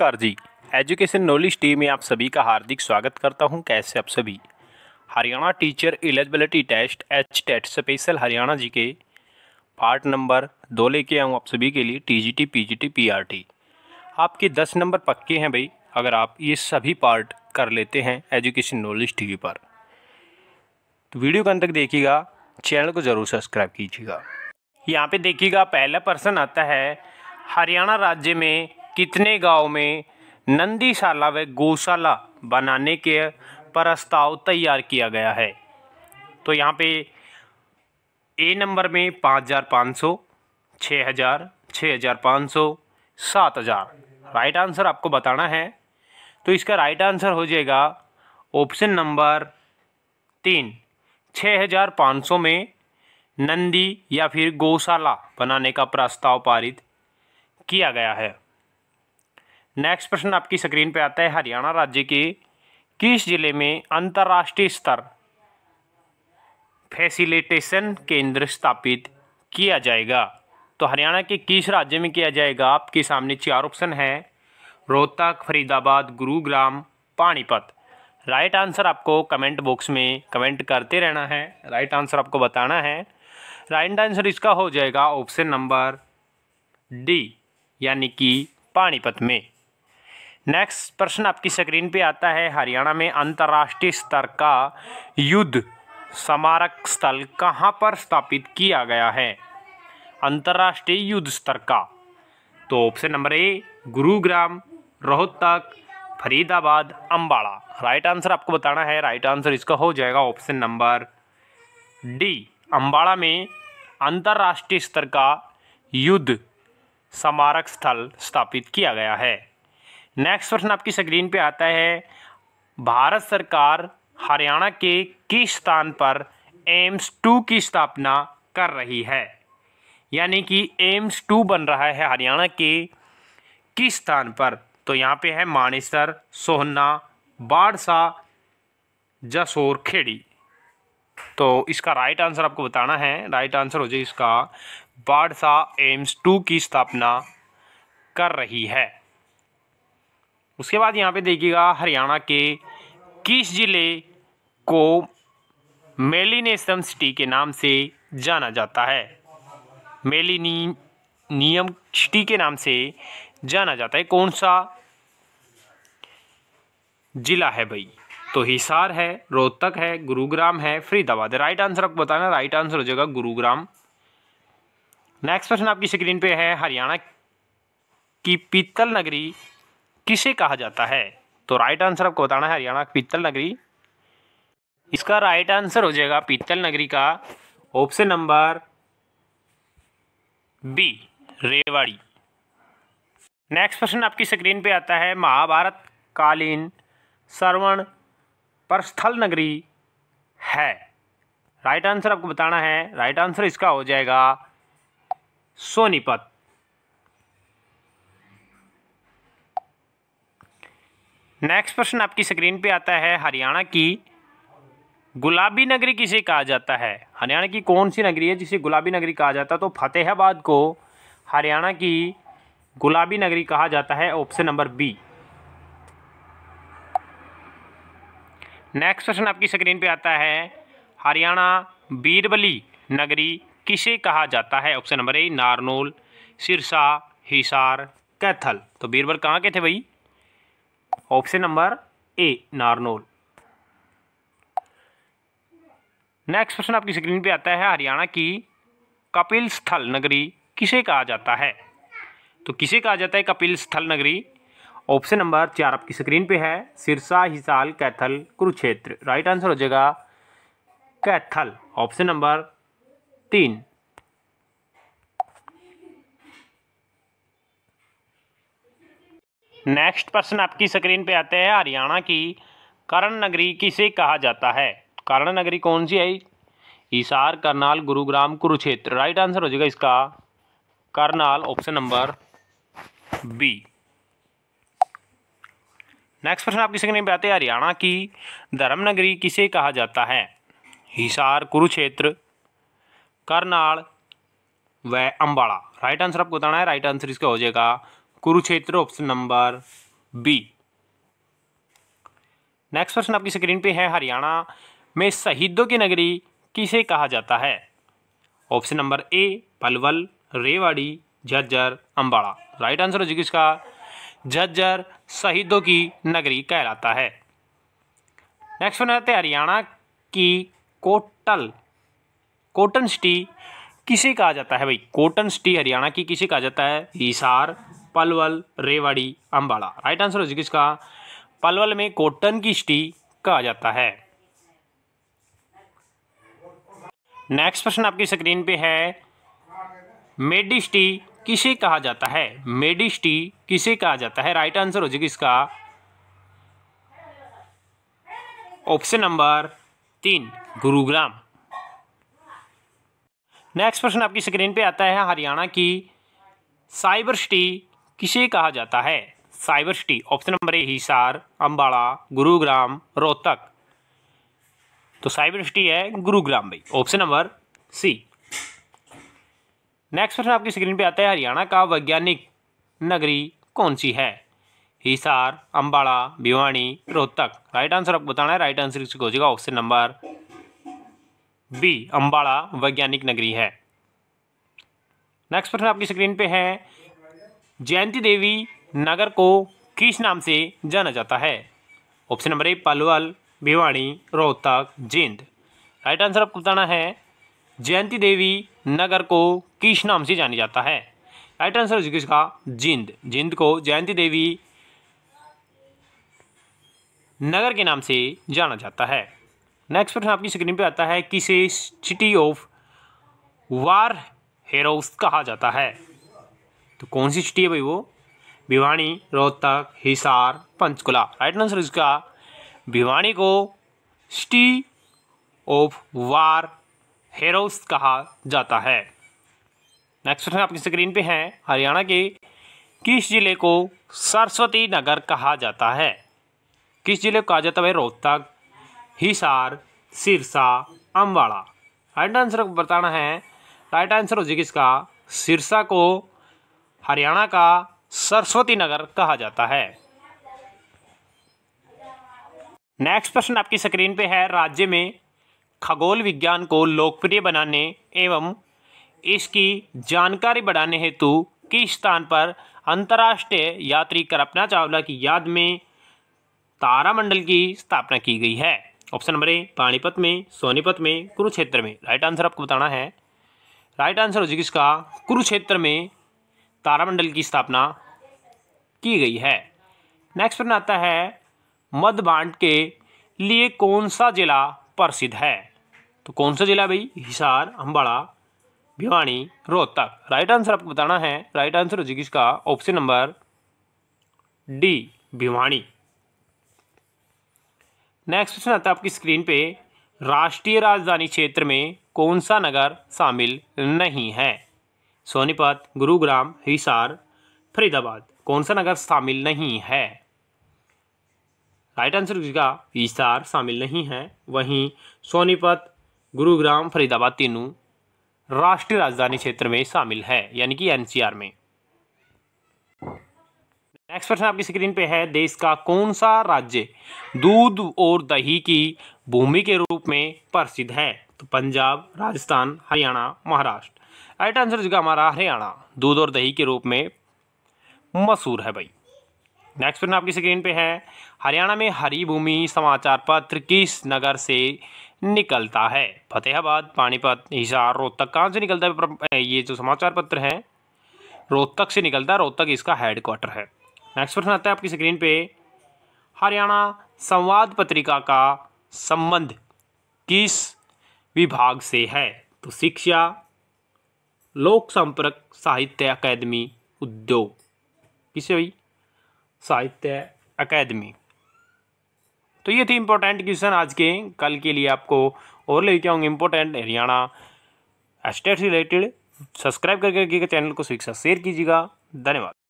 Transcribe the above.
नमस्कार जी education knowledge T में आप सभी का हार्दिक स्वागत करता हूं कैसे आप सभी Haryana teacher eligibility test H TET special Haryana G K part number दो लेके आऊँ आप सभी के लिए T G T P G T P R T आपके दस नंबर पक्के हैं भाई अगर आप ये सभी पार्ट कर लेते हैं एजुकेशन नॉलेज टी पर तो वीडियो के अंत तक देखिएगा चैनल को ज़रूर सब्सक्राइब कीजिएगा यहाँ पे देखिएगा पहला पर्सन आता है हरियाणा राज्य में कितने गांव में नंदीशाला व गौशाला बनाने के प्रस्ताव तैयार किया गया है तो यहाँ पे ए नंबर में पाँच हज़ार पाँच सौ छः हज़ार छः हज़ार पाँच सौ सात हज़ार राइट आंसर आपको बताना है तो इसका राइट आंसर हो जाएगा ऑप्शन नंबर तीन छः हज़ार पाँच सौ में नंदी या फिर गौशाला बनाने का प्रस्ताव पारित किया गया है नेक्स्ट प्रश्न आपकी स्क्रीन पे आता है हरियाणा राज्य के किस जिले में अंतर्राष्ट्रीय स्तर फैसिलिटेशन केंद्र स्थापित किया जाएगा तो हरियाणा के किस राज्य में किया जाएगा आपके सामने चार ऑप्शन है रोहतक फरीदाबाद गुरुग्राम पानीपत राइट आंसर आपको कमेंट बॉक्स में कमेंट करते रहना है राइट आंसर आपको बताना है राइट आंसर इसका हो जाएगा ऑप्शन नंबर डी यानी कि पानीपत में नेक्स्ट प्रश्न आपकी स्क्रीन पे आता है हरियाणा में अंतर्राष्ट्रीय स्तर का युद्ध स्मारक स्थल कहाँ पर स्थापित किया गया है अंतर्राष्ट्रीय युद्ध स्तर का तो option number A Gurugram Rohtak Faridabad Ambala right answer आपको बताना है राइट आंसर इसका हो जाएगा ऑप्शन नंबर डी अम्बाड़ा में अंतर्राष्ट्रीय स्तर का युद्ध स्मारक स्थल स्थापित किया गया है नेक्स्ट प्रश्न आपकी स्क्रीन पे आता है भारत सरकार हरियाणा के किस स्थान पर एम्स टू की स्थापना कर रही है यानी कि एम्स टू बन रहा है हरियाणा के किस स्थान पर तो यहाँ पे है मानेसर सोहना बाढ़सा जसोर खेड़ी तो इसका राइट आंसर आपको बताना है राइट आंसर हो जाए इसका बाड़सा एम्स टू की स्थापना कर रही है उसके बाद यहाँ पे देखिएगा हरियाणा के किस ज़िले को मेलिनेसम सिटी के नाम से जाना जाता है मेलिनी नियम सिटी के नाम से जाना जाता है कौन सा जिला है भाई तो हिसार है रोहतक है गुरुग्राम है फरीदाबाद राइट आंसर आपको बताना राइट आंसर हो जाएगा गुरुग्राम नेक्स्ट क्वेश्चन आपकी स्क्रीन पे है हरियाणा की पीतल नगरी किसे कहा जाता है तो राइट आंसर आपको बताना है हरियाणा पीतल नगरी इसका राइट आंसर हो जाएगा पीतल नगरी का option number B Rewari next प्रश्न आपकी स्क्रीन पे आता है महाभारत कालीन श्रवण पर स्थल नगरी है राइट आंसर आपको बताना है राइट आंसर इसका हो जाएगा सोनीपत नेक्स्ट प्रश्न आपकी स्क्रीन पे आता है हरियाणा की गुलाबी नगरी किसे कहा जाता है हरियाणा की कौन सी नगरी है जिसे गुलाबी नगरी कहा जाता है तो फतेहाबाद को हरियाणा की गुलाबी नगरी कहा जाता है option number B next question आपकी स्क्रीन पे आता है हरियाणा बीरबली नगरी किसे कहा जाता है option number A Narnaul Sirsa Hisar Kaithal तो बीरबल कहाँ के थे भाई option number A Narnaul next question आपकी स्क्रीन पे आता है हरियाणा की कपिल स्थल नगरी किसे कहा जाता है तो किसे कहा जाता है कपिल स्थल नगरी ऑप्शन नंबर चार आपकी स्क्रीन पे है सिरसा हिसाल कैथल कुरुक्षेत्र राइट आंसर हो जाएगा कैथल ऑप्शन नंबर तीन नेक्स्ट प्रश्न आपकी स्क्रीन पे आते हैं हरियाणा की करण नगरी किसे कहा जाता है करण नगरी कौन सी आई हिसार करनाल गुरुग्राम कुरुक्षेत्र राइट आंसर हो जाएगा इसका Karnal option number B next प्रश्न आपकी स्क्रीन पे आते हैं हरियाणा की धर्मनगरी किसे कहा जाता है हिसार कुरुक्षेत्र करनाल व अंबाड़ा राइट आंसर आपको बताना है राइट आंसर इसका हो जाएगा Kurukshetra option number B next question आपकी स्क्रीन पे है हरियाणा में शहीदों की नगरी किसे कहा जाता है option number A Palwal Rewari Jhajjar Ambala right answer हो जाएगी इसका झज्जर शहीदों की नगरी कहलाता है नेक्स्ट क्वेश्चन आते हरियाणा की कोटल कोटन सिटी किसे कहा जाता है भाई कोटन सिटी हरियाणा की किसे कहा जाता है हिसार पलवल रेवाड़ी अम्बाला राइट आंसर हो जाएगा इसका पलवल में कोटन की स्टी कहा जाता है नेक्स्ट प्रश्न आपकी स्क्रीन पे है मेडिस्टी किसे कहा जाता है मेडिस्टी किसे कहा जाता है राइट आंसर हो जाएगा इसका ऑप्शन नंबर तीन गुरुग्राम नेक्स्ट प्रश्न आपकी स्क्रीन पे आता है हरियाणा की साइबर सिटी किसे कहा जाता है cyber city option number A Hisar Ambala Gurugram Rohtak तो साइबर सिटी है गुरुग्राम भाई ऑप्शन नंबर सी नेक्स्ट प्रश्न आपकी स्क्रीन पे आता है हरियाणा का वैज्ञानिक नगरी कौन सी है हिसार अंबाला भिवानी रोहतक राइट आंसर आपको बताना है राइट आंसर इसको हो जाएगा ऑप्शन नंबर बी अंबाला वैज्ञानिक नगरी है नेक्स्ट प्रश्न आपकी स्क्रीन पे है जयंती देवी नगर को किस नाम से जाना जाता है option number A Palwal Bhiwani Rohtak Jind right answer आपको बताना है जयंती देवी नगर को किस नाम से जाना जाता है राइट आंसर हो किसका जींद जींद को जयंती देवी नगर के नाम से जाना जाता है नेक्स्ट प्रश्न आपकी स्क्रीन पे आता है किसे सिटी ऑफ वार हेरोस कहा जाता है तो कौन सी सिटी है भाई वो भिवानी रोहतक हिसार पंचकुला राइट आंसर इसका भिवानी को सिटी ऑफ वार हेरोस कहा जाता है नेक्स्ट क्वेश्चन आपकी स्क्रीन पे है हरियाणा के किस जिले को सरस्वती नगर कहा जाता है किस जिले को कहा जाता है भाई रोहतक हिसार सिरसा अम्बाड़ा राइट आंसर बताना है राइट आंसर हो जाएगी इसका सिरसा को हरियाणा का सरस्वती नगर कहा जाता है नेक्स्ट प्रश्न आपकी स्क्रीन पे है राज्य में खगोल विज्ञान को लोकप्रिय बनाने एवं इसकी जानकारी बढ़ाने हेतु किस स्थान पर अंतर्राष्ट्रीय यात्री कल्पना चावला की याद में तारामंडल की स्थापना की गई है ऑप्शन नंबर ए पानीपत में सोनीपत में कुरुक्षेत्र में राइट आंसर आपको बताना है राइट आंसर हो जाएगी इसका कुरुक्षेत्र में तारामंडल की स्थापना की गई है नेक्स्ट प्रश्न आता है मध्य बांट के लिए कौन सा जिला प्रसिद्ध है तो कौन सा जिला भाई हिसार अम्बाड़ा भिवानी रोहतक राइट आंसर आपको बताना है राइट आंसर हो जाएगी इसका option number D Bhiwani next question आता है आपकी स्क्रीन पे राष्ट्रीय राजधानी क्षेत्र में कौन सा नगर शामिल नहीं है सोनीपत गुरुग्राम हिसार फरीदाबाद कौन सा नगर शामिल नहीं है राइट आंसर होगा हिसार शामिल नहीं है वहीं सोनीपत गुरुग्राम फरीदाबाद तीनों राष्ट्रीय राजधानी क्षेत्र में शामिल है यानी कि एनसीआर में नेक्स्ट प्रश्न आपकी स्क्रीन पे है देश का कौन सा राज्य दूध और दही की भूमि के रूप में प्रसिद्ध है तो पंजाब राजस्थान हरियाणा महाराष्ट्र राइट आंसर होगा हमारा हरियाणा दूध और दही के रूप में मशहूर है भाई नेक्स्ट प्रश्न आपकी स्क्रीन पे है हरियाणा में हरी भूमि समाचार पत्र किस नगर से निकलता है फतेहाबाद पानीपत हिसार रोहतक कहाँ से निकलता है ये जो समाचार पत्र है रोहतक से निकलता है रोहतक इसका हेडक्वार्टर है नेक्स्ट प्रश्न आता है आपकी स्क्रीन पे हरियाणा संवाद पत्रिका का संबंध किस विभाग से है तो शिक्षा लोक संपर्क साहित्य अकादमी उद्योग किसे हुई साहित्य अकादमी तो ये थे इम्पोर्टेंट क्वेश्चन आज के कल के लिए आपको और लेके आऊँगे important Haryana state related subscribe करके चैनल को शिक्षा शेयर कीजिएगा धन्यवाद